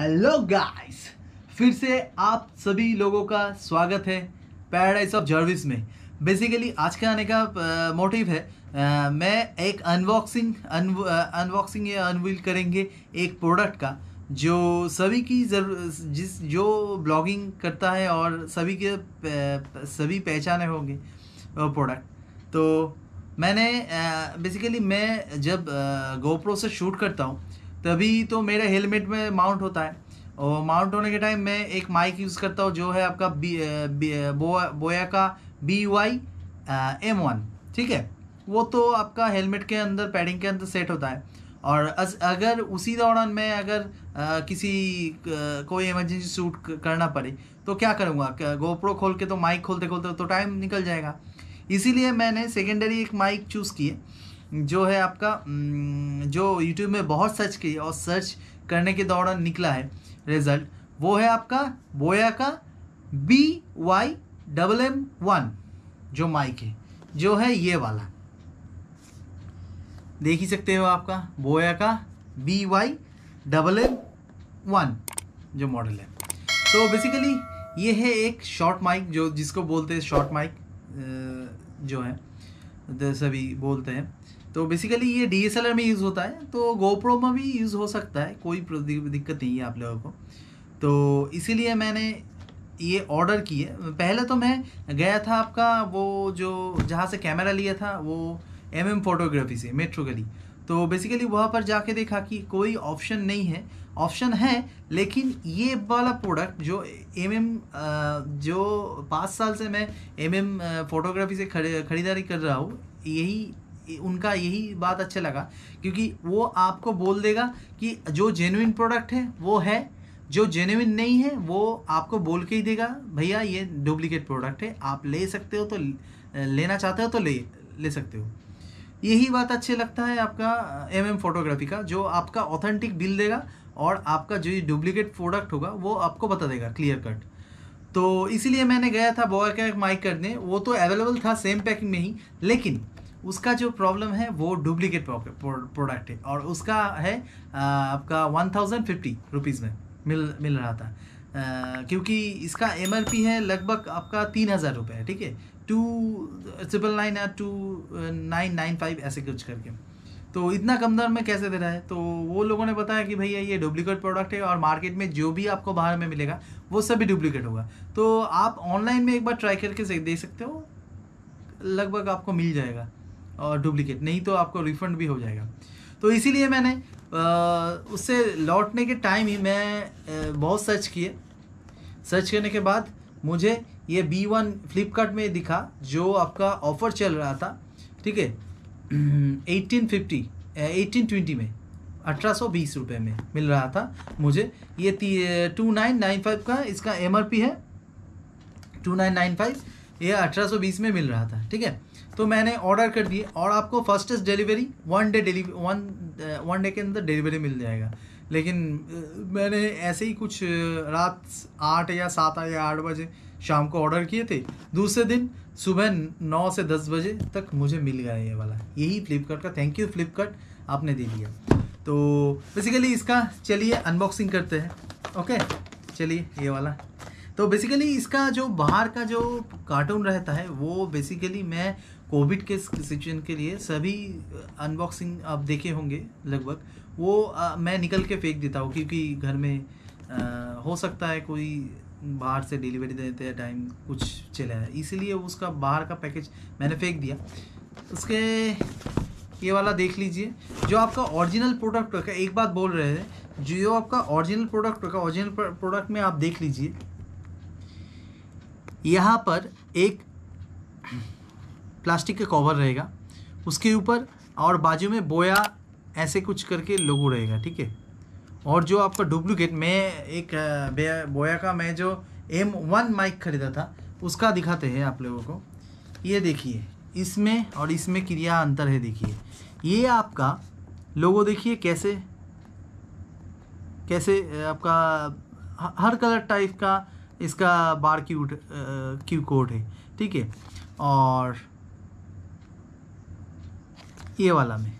hello guys फिर से आप सभी लोगों का स्वागत है पैराडाइज ऑफ जर्विस में बेसिकली आज के आने का मोटिव है आ, मैं एक अनबॉक्सिंग अनबॉक्सिंग या अनवील करेंगे एक प्रोडक्ट का जो सभी की जरूर जिस जो ब्लॉगिंग करता है और सभी के सभी पहचाने होंगे वो प्रोडक्ट तो मैंने बेसिकली मैं जब गोप्रो से शूट करता हूँ तभी तो मेरे हेलमेट में माउंट होता है और माउंट होने के टाइम मैं एक माइक यूज़ करता हूँ जो है आपका बी, बी बो, बोया का बी वाई एम वन ठीक है वो तो आपका हेलमेट के अंदर पैडिंग के अंदर सेट होता है और अस, अगर उसी दौरान मैं अगर आ, किसी कोई इमरजेंसी शूट करना पड़े तो क्या करूँगा गोप्रो खोल के तो माइक खोलते खोलते तो टाइम निकल जाएगा इसीलिए मैंने सेकेंडरी एक माइक चूज़ किए जो है आपका जो यूट्यूब में बहुत सर्च की और सर्च करने के दौरान निकला है रिजल्ट वो है आपका बोया का B Y double M one जो माइक है जो है ये वाला देख ही सकते हो आपका बोया का B Y double M one जो मॉडल है तो बेसिकली ये है एक शॉर्ट माइक जो जिसको बोलते हैं शॉर्ट माइक जो है सभी बोलते हैं तो बेसिकली ये डी में यूज़ होता है तो गोप्रो में भी यूज़ हो सकता है कोई दिक्कत नहीं है आप लोगों को तो इसीलिए मैंने ये ऑर्डर किए पहले तो मैं गया था आपका वो जो जहाँ से कैमरा लिया था वो एम एम फोटोग्राफी से मेट्रो गली तो बेसिकली वहाँ पर जाके देखा कि कोई ऑप्शन नहीं है ऑप्शन है लेकिन ये वाला प्रोडक्ट जो एम एम जो पाँच साल से मैं एम एम फोटोग्राफी से खरीदारी कर रहा हूँ यही उनका यही बात अच्छा लगा क्योंकि वो आपको बोल देगा कि जो जेनुइन प्रोडक्ट है वो है जो जेन्यून नहीं है वो आपको बोल के ही देगा भैया ये डुप्लीकेट प्रोडक्ट है आप ले सकते हो तो लेना चाहते हो तो ले ले सकते हो यही बात अच्छे लगता है आपका एम एम फोटोग्राफी का जो आपका ऑथेंटिक बिल देगा और आपका जो ये डुप्लीकेट प्रोडक्ट होगा वो आपको बता देगा क्लियर कट तो इसीलिए मैंने गया था बॉय का एक माइक करने वो तो अवेलेबल था सेम पैकिंग में ही लेकिन उसका जो प्रॉब्लम है वो डुप्लीकेट प्रोडक्ट है और उसका है आपका वन थाउजेंड फिफ्टी रुपीज़ में मिल मिल रहा था क्योंकि इसका एम है लगभग आपका तीन हज़ार रुपये है ठीक है टू ट्रिपल नाइन या टू नाइन नाइन फाइव ऐसे कुछ करके तो इतना कम दर में कैसे दे रहा है तो वो लोगों ने बताया कि भैया ये डुप्लीकेट प्रोडक्ट है और मार्केट में जो भी आपको बाहर में मिलेगा वो सभी डुप्लीकेट होगा तो आप ऑनलाइन में एक बार ट्राई करके देख सकते हो लगभग आपको मिल जाएगा और डुप्लीकेट नहीं तो आपको रिफंड भी हो जाएगा तो इसीलिए मैंने उससे लौटने के टाइम ही मैं बहुत सर्च किए सर्च करने के बाद मुझे ये बी वन फ्लिपकार्ट में दिखा जो आपका ऑफ़र चल रहा था ठीक है एटीन फिफ्टी एटीन ट्वेंटी में अठारह सौ बीस रुपये में मिल रहा था मुझे ये टू नाइन नाइन फाइव का इसका एम है टू नाइन नाइन फाइव ये अठारह सौ बीस में मिल रहा था ठीक है तो मैंने ऑर्डर कर दिए और आपको fastest delivery one day delivery one one day के अंदर डिलीवरी मिल जाएगा लेकिन uh, मैंने ऐसे ही कुछ uh, रात आठ या सात या आठ बजे शाम को ऑर्डर किए थे दूसरे दिन सुबह नौ से दस बजे तक मुझे मिल गया ये वाला यही फ्लिपकार्ट का थैंक यू फ्लिपकार्ट आपने दे दिया तो बेसिकली इसका चलिए अनबॉक्सिंग करते हैं ओके चलिए ये वाला तो बेसिकली इसका जो बाहर का जो कार्टून रहता है वो बेसिकली मैं कोविड के सिचुएशन के लिए सभी अनबॉक्सिंग आप देखे होंगे लगभग वो आ, मैं निकल के फेंक देता हूँ क्योंकि घर में आ, हो सकता है कोई बाहर से डिलीवरी देते हैं टाइम कुछ चले आया इसीलिए उसका बाहर का पैकेज मैंने फेंक दिया उसके ये वाला देख लीजिए जो आपका ओरिजिनल प्रोडक्ट रखा एक बात बोल रहे हैं जो आपका ओरिजिनल प्रोडक्ट रखा ओरिजिनल प्रोडक्ट में आप देख लीजिए यहाँ पर एक प्लास्टिक का कवर रहेगा उसके ऊपर और बाजू में बोया ऐसे कुछ करके लोगो रहेगा ठीक है और जो आपका डुप्लीकेट मैं एक बोया का मैं जो एम वन माइक खरीदा था उसका दिखाते हैं आप लोगों को ये देखिए इसमें और इसमें क्रिया अंतर है देखिए ये आपका लोगो देखिए कैसे कैसे आपका हर कलर टाइप का इसका बार क्यू क्यू कोड है ठीक है और ये वाला में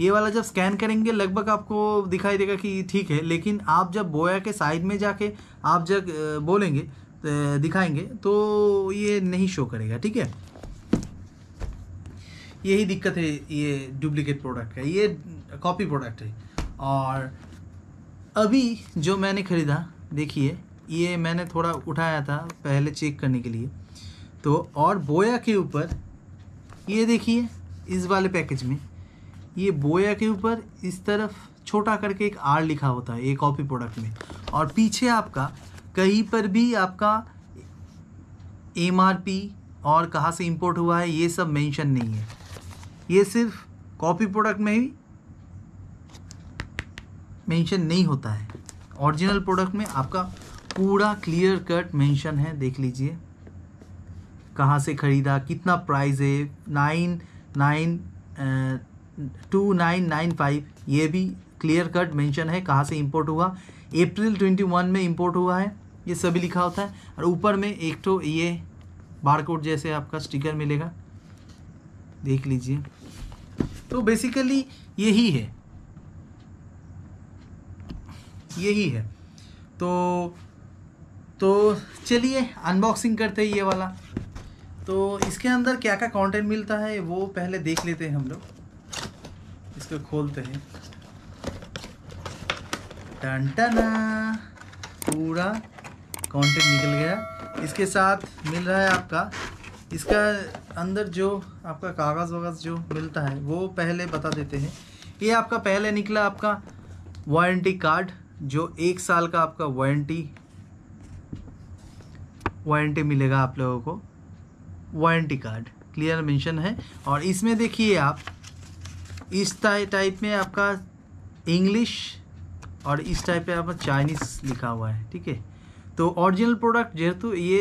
ये वाला जब स्कैन करेंगे लगभग आपको दिखाई देगा कि ठीक है लेकिन आप जब बोया के साइड में जाके आप जब बोलेंगे दिखाएंगे तो ये नहीं शो करेगा ठीक है यही दिक्कत है ये डुप्लीकेट प्रोडक्ट का ये कॉपी प्रोडक्ट है और अभी जो मैंने ख़रीदा देखिए ये मैंने थोड़ा उठाया था पहले चेक करने के लिए तो और बोया के ऊपर ये देखिए इस वाले पैकेज में ये बोया के ऊपर इस तरफ छोटा करके एक आर लिखा होता है एक कॉपी प्रोडक्ट में और पीछे आपका कहीं पर भी आपका एम और कहाँ से इंपोर्ट हुआ है ये सब मेंशन नहीं है ये सिर्फ कॉपी प्रोडक्ट में ही मेंशन नहीं होता है ओरिजिनल प्रोडक्ट में आपका पूरा क्लियर कट मेंशन है देख लीजिए कहाँ से ख़रीदा कितना प्राइस है nine nine two nine nine five ये भी क्लियर कट मेंशन है कहाँ से इंपोर्ट हुआ अप्रैल ट्वेंटी वन में इंपोर्ट हुआ है ये सभी लिखा होता है और ऊपर में एक तो ये बारकोड जैसे आपका स्टिकर मिलेगा देख लीजिए तो बेसिकली यही है यही है तो तो चलिए अनबॉक्सिंग करते हैं ये वाला तो इसके अंदर क्या क्या कंटेंट मिलता है वो पहले देख लेते हैं हम लोग इसको खोलते हैं टन टना पूरा कंटेंट निकल गया इसके साथ मिल रहा है आपका इसका अंदर जो आपका कागज़ वगज जो मिलता है वो पहले बता देते हैं ये आपका पहले निकला आपका वारंटी कार्ड जो एक साल का आपका वारंटी वारंटी मिलेगा आप लोगों को वारंटी कार्ड क्लियर मेंशन है और इसमें देखिए आप इस टाइप में आपका इंग्लिश और इस टाइप पे आपका चाइनीज़ लिखा हुआ है ठीक है तो ओरिजिनल प्रोडक्ट जेहतु ये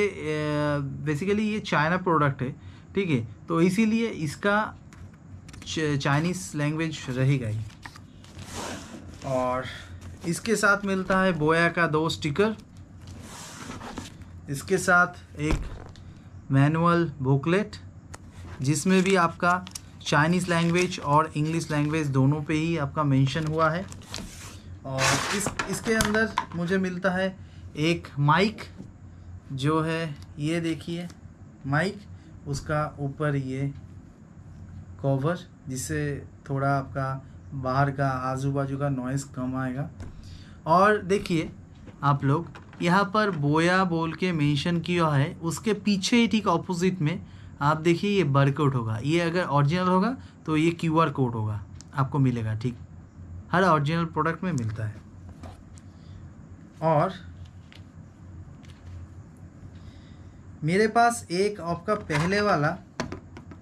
बेसिकली ये चाइना प्रोडक्ट है ठीक है तो इसीलिए इसका चाइनीज़ लैंग्वेज रहेगा ही और इसके साथ मिलता है बोया का दो स्टिकर इसके साथ एक मैनुअल बुकलेट जिसमें भी आपका चाइनीज़ लैंग्वेज और इंग्लिश लैंग्वेज दोनों पे ही आपका मेंशन हुआ है और इस इसके अंदर मुझे मिलता है एक माइक जो है ये देखिए माइक उसका ऊपर ये कवर जिससे थोड़ा आपका बाहर का आजू बाजू का नॉइज़ कम आएगा और देखिए आप लोग यहाँ पर बोया बोल के मेंशन किया है उसके पीछे ही ठीक ऑपोजिट में आप देखिए ये बारकोड होगा ये अगर ओरिजिनल होगा तो ये क्यूआर कोड होगा आपको मिलेगा ठीक हर ओरिजिनल प्रोडक्ट में मिलता है और मेरे पास एक आपका पहले वाला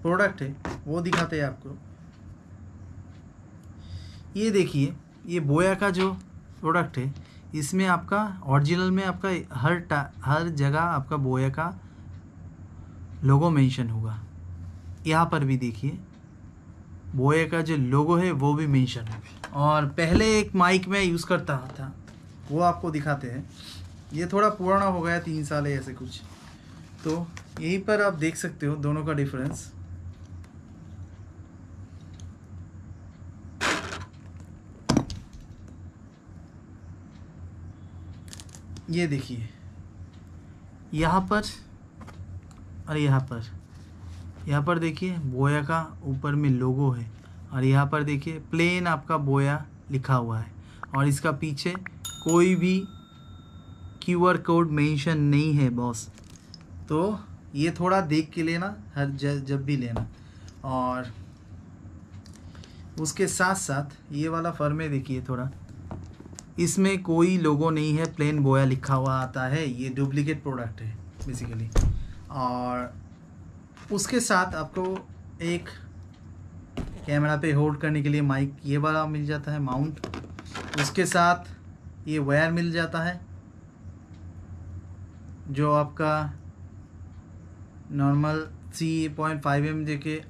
प्रोडक्ट है वो दिखाते हैं आपको ये देखिए ये बोया का जो प्रोडक्ट है इसमें आपका ओरिजिनल में आपका हर हर जगह आपका बोए का लोगो मेंशन होगा यहाँ पर भी देखिए बोए का जो लोगो है वो भी मेंशन होगा और पहले एक माइक में यूज़ करता था वो आपको दिखाते हैं ये थोड़ा पुराना हो गया तीन साल है ऐसे कुछ तो यहीं पर आप देख सकते हो दोनों का डिफरेंस ये देखिए यहाँ पर और यहाँ पर यहाँ पर देखिए बोया का ऊपर में लोगो है और यहाँ पर देखिए प्लेन आपका बोया लिखा हुआ है और इसका पीछे कोई भी क्यू आर कोड मेंशन नहीं है बॉस तो ये थोड़ा देख के लेना हर जब भी लेना और उसके साथ साथ ये वाला फर्मे देखिए थोड़ा इसमें कोई लोगो नहीं है प्लेन बोया लिखा हुआ आता है ये डुप्लीकेट प्रोडक्ट है बेसिकली और उसके साथ आपको एक कैमरा पे होल्ड करने के लिए माइक ये वाला मिल जाता है माउंट उसके साथ ये वायर मिल जाता है जो आपका normal C point five M J K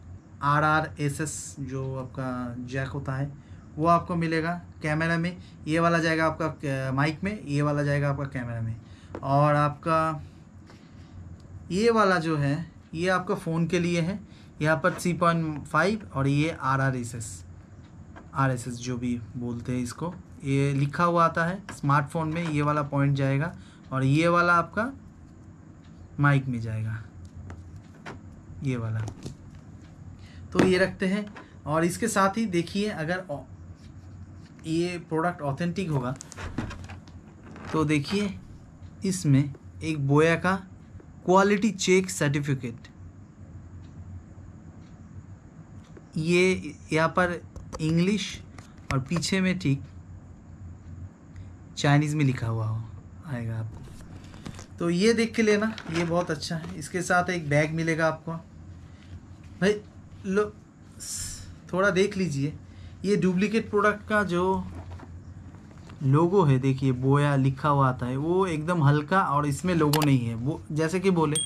R R S S जो आपका जैक होता है वो आपको मिलेगा कैमरा में ये वाला जाएगा आपका माइक में ये वाला जाएगा आपका कैमरा में और आपका ये वाला जो है ये आपका फ़ोन के लिए है यहाँ पर थ्री पॉइंट फाइव और ये R R S S R S S जो भी बोलते हैं इसको ये लिखा हुआ आता है स्मार्टफोन में ये वाला पॉइंट जाएगा और ये वाला आपका माइक में जाएगा ये वाला तो ये रखते हैं और इसके साथ ही देखिए अगर ये प्रोडक्ट ऑथेंटिक होगा तो देखिए इसमें एक बोया का क्वालिटी चेक सर्टिफिकेट ये यहाँ पर इंग्लिश और पीछे में ठीक चाइनीज़ में लिखा हुआ हो आएगा आपको तो ये देख के लेना ये बहुत अच्छा है इसके साथ एक बैग मिलेगा आपको भाई लो थोड़ा देख लीजिए ये डुप्लीकेट प्रोडक्ट का जो लोगो है देखिए बोया लिखा हुआ आता है वो एकदम हल्का और इसमें लोगो नहीं है वो जैसे कि बोले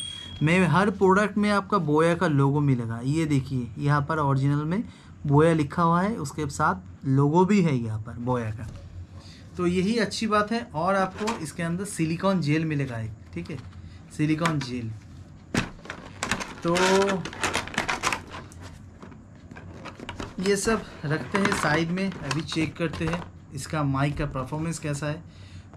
मैं हर प्रोडक्ट में आपका बोया का लोगो मिलेगा ये देखिए यहाँ पर ओरिजिनल में बोया लिखा हुआ है उसके साथ लोगो भी है यहाँ पर बोया का तो यही अच्छी बात है और आपको इसके अंदर सिलिकॉन जेल मिलेगा एक ठीक है सिलिकॉन जेल तो ये सब रखते हैं साइड में अभी चेक करते हैं इसका माइक का परफॉर्मेंस कैसा है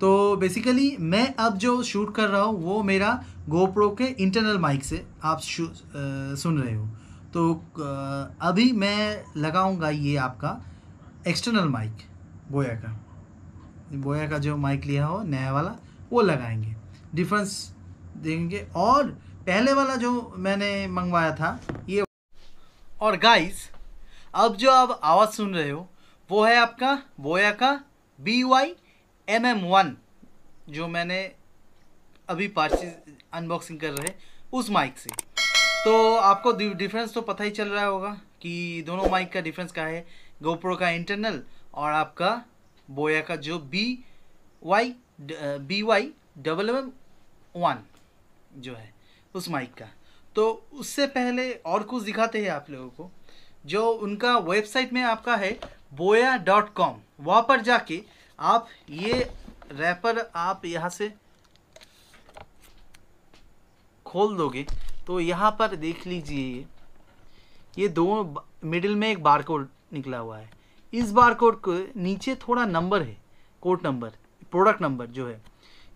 तो बेसिकली मैं अब जो शूट कर रहा हूँ वो मेरा गोप्रो के इंटरनल माइक से आप आ, सुन रहे हो तो आ, अभी मैं लगाऊंगा ये आपका एक्सटर्नल माइक बोया का बोया का जो माइक लिया हो नया वाला वो लगाएंगे डिफरेंस देंगे और पहले वाला जो मैंने मंगवाया था ये और गाइस अब जो आप आवाज़ सुन रहे हो वो है आपका बोया का B Y M M one जो मैंने अभी पार्चेज अनबॉक्सिंग कर रहे उस माइक से तो आपको डिफरेंस तो पता ही चल रहा होगा कि दोनों माइक का डिफरेंस क्या है गोप्रो का इंटरनल और आपका बोया का जो B Y B Y double M one जो है उस माइक का तो उससे पहले और कुछ दिखाते हैं आप लोगों को जो उनका वेबसाइट में आपका है बोया डॉट कॉम वहाँ पर जाके आप ये रैपर आप यहाँ से खोल दोगे तो यहाँ पर देख लीजिए ये ये दो मिडिल में एक बारकोड निकला हुआ है इस बारकोड को नीचे थोड़ा नंबर है कोड नंबर प्रोडक्ट नंबर जो है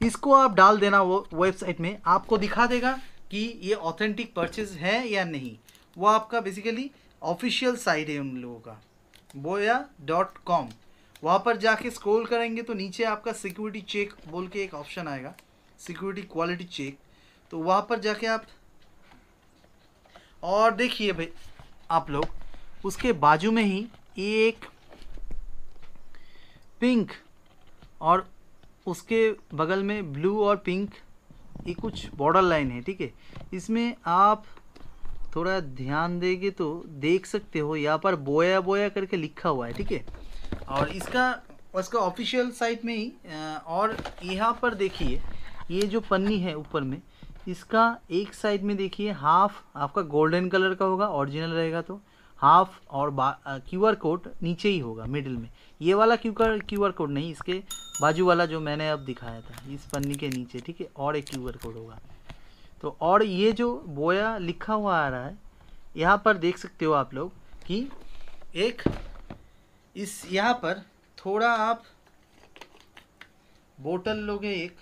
इसको आप डाल देना वो वेबसाइट में आपको दिखा देगा कि ये ऑथेंटिक परचेज है या नहीं वो आपका बेसिकली ऑफिशियल साइट है उन लोगों का बोया डॉट कॉम वहाँ पर जाके स्क्रोल करेंगे तो नीचे आपका सिक्योरिटी चेक बोल के एक ऑप्शन आएगा सिक्योरिटी क्वालिटी चेक तो वहाँ पर जाके आप और देखिए भाई आप लोग उसके बाजू में ही एक पिंक और उसके बगल में ब्लू और पिंक ये कुछ बॉर्डर लाइन है ठीक है इसमें आप थोड़ा ध्यान देंगे तो देख सकते हो यहाँ पर बोया बोया करके लिखा हुआ है ठीक है और इसका उसका ऑफिशियल साइट में ही और यहाँ पर देखिए ये जो पन्नी है ऊपर में इसका एक साइड में देखिए हाफ आपका गोल्डन कलर का होगा ओरिजिनल रहेगा तो हाफ और क्यू आर कोड नीचे ही होगा मिडिल में ये वाला Q R Q R code नहीं इसके बाजू वाला जो मैंने अब दिखाया था इस पन्नी के नीचे ठीक है और एक क्यू आर कोड होगा तो और ये जो बोया लिखा हुआ आ रहा है यहाँ पर देख सकते हो आप लोग कि एक इस यहाँ पर थोड़ा आप बोतल लोगे एक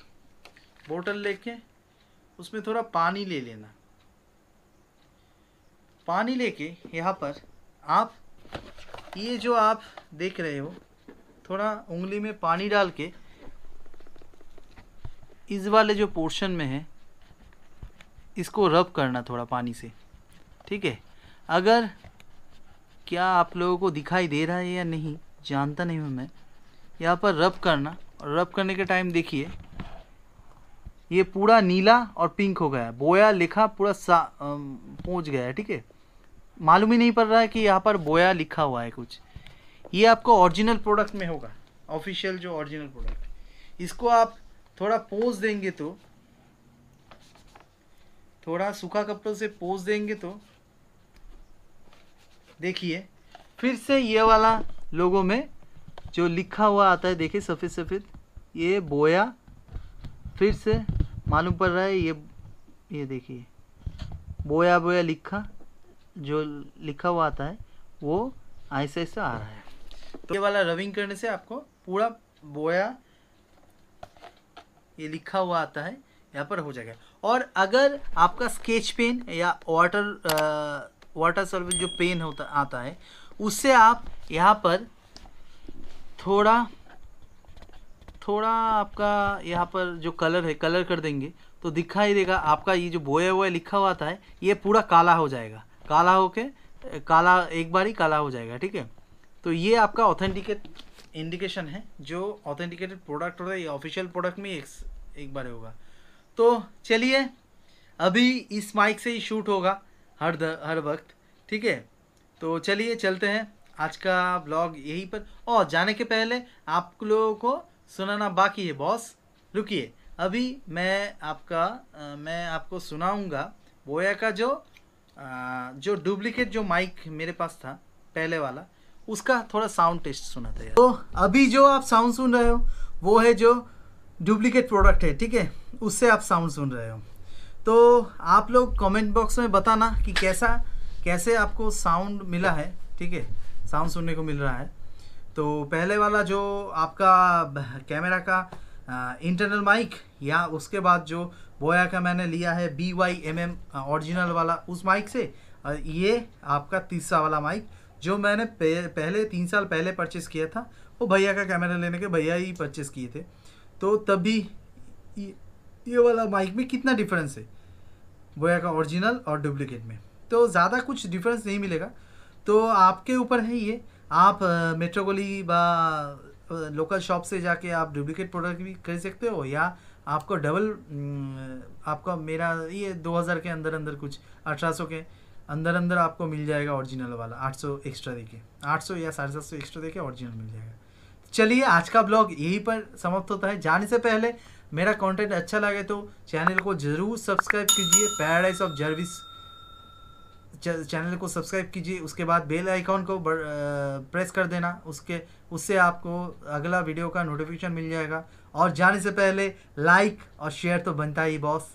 बोतल लेके उसमें थोड़ा पानी ले लेना पानी लेके यहाँ पर आप ये जो आप देख रहे हो थोड़ा उंगली में पानी डाल के इस वाले जो पोर्शन में है इसको रब करना थोड़ा पानी से ठीक है अगर क्या आप लोगों को दिखाई दे रहा है या नहीं जानता नहीं हूँ मैं यहाँ पर रब करना और रब करने के टाइम देखिए ये पूरा नीला और पिंक हो गया बोया लिखा पूरा सा पहुँच गया है ठीक है मालूम ही नहीं पड़ रहा है कि यहाँ पर बोया लिखा हुआ है कुछ ये आपको ओरिजिनल प्रोडक्ट में होगा ऑफिशियल जो ओरिजिनल प्रोडक्ट इसको आप थोड़ा पोज देंगे तो थोड़ा सूखा कपड़ों से पोज देंगे तो देखिए फिर से ये वाला लोगों में जो लिखा हुआ आता है देखिए सफ़ेद सफ़ेद ये बोया फिर से मालूम पड़ रहा है ये ये देखिए बोया बोया लिखा जो लिखा हुआ आता है वो ऐसे ऐसे आ रहा है तो ये वाला रविंग करने से आपको पूरा बोया ये लिखा हुआ आता है यहाँ पर हो जाएगा और अगर आपका स्केच पेन या वाटर वाटर सर्विस जो पेन होता आता है उससे आप यहाँ पर थोड़ा थोड़ा आपका यहाँ पर जो कलर है कलर कर देंगे तो दिखाई देगा आपका ये जो बोया हुआ लिखा हुआ आता है ये पूरा काला हो जाएगा काला होके काला एक बार ही काला हो जाएगा ठीक है तो ये आपका ऑथेंटिकेट इंडिकेशन है जो ऑथेंटिकेटेड प्रोडक्ट होता है ये ऑफिशियल प्रोडक्ट में एक, एक बार होगा तो चलिए अभी इस माइक से ही शूट होगा हर द, हर वक्त ठीक है तो चलिए चलते हैं आज का ब्लॉग यहीं पर और जाने के पहले आप लोगों को सुनाना बाकी है बॉस रुकिए अभी मैं आपका आ, मैं आपको सुनाऊंगा बोया का जो आ, जो डुप्लीकेट जो माइक मेरे पास था पहले वाला उसका थोड़ा साउंड टेस्ट सुना था तो अभी जो आप साउंड सुन रहे हो वो है जो डुप्लीकेट प्रोडक्ट है ठीक है उससे आप साउंड सुन रहे हो तो आप लोग कमेंट बॉक्स में बताना कि कैसा कैसे आपको साउंड मिला है ठीक है साउंड सुनने को मिल रहा है तो पहले वाला जो आपका कैमरा का इंटरनल माइक या उसके बाद जो बोया का मैंने लिया है B Y M M original वाला उस माइक से और ये आपका तीसरा वाला माइक जो मैंने पहले तीन साल पहले परचेस किया था वो भैया का कैमरा लेने के भैया ही परचेस किए थे तो तभी ये वाला माइक में कितना डिफरेंस है बोया का ओरिजिनल और डुप्लीकेट में तो ज़्यादा कुछ डिफरेंस नहीं मिलेगा तो आपके ऊपर है ये आप मेट्रोगोली बा लोकल शॉप से जाके आप डुप्लीकेट प्रोडक्ट भी खरीद सकते हो या आपको डबल आपका मेरा ये 2000 के अंदर अंदर कुछ 1800 के अंदर अंदर आपको मिल जाएगा ओरिजिनल वाला 800 एक्स्ट्रा देके 800 या साढ़े सात एक्स्ट्रा देके ओरिजिनल मिल जाएगा चलिए आज का ब्लॉग यहीं पर समाप्त होता है जाने से पहले मेरा कंटेंट अच्छा लगे तो चैनल को जरूर सब्सक्राइब कीजिए पैराडाइज ऑफ जर्विस चैनल को सब्सक्राइब कीजिए उसके बाद बेल आइकॉन को प्रेस कर देना उसके उससे आपको अगला वीडियो का नोटिफिकेशन मिल जाएगा और जाने से पहले लाइक और शेयर तो बनता ही बॉस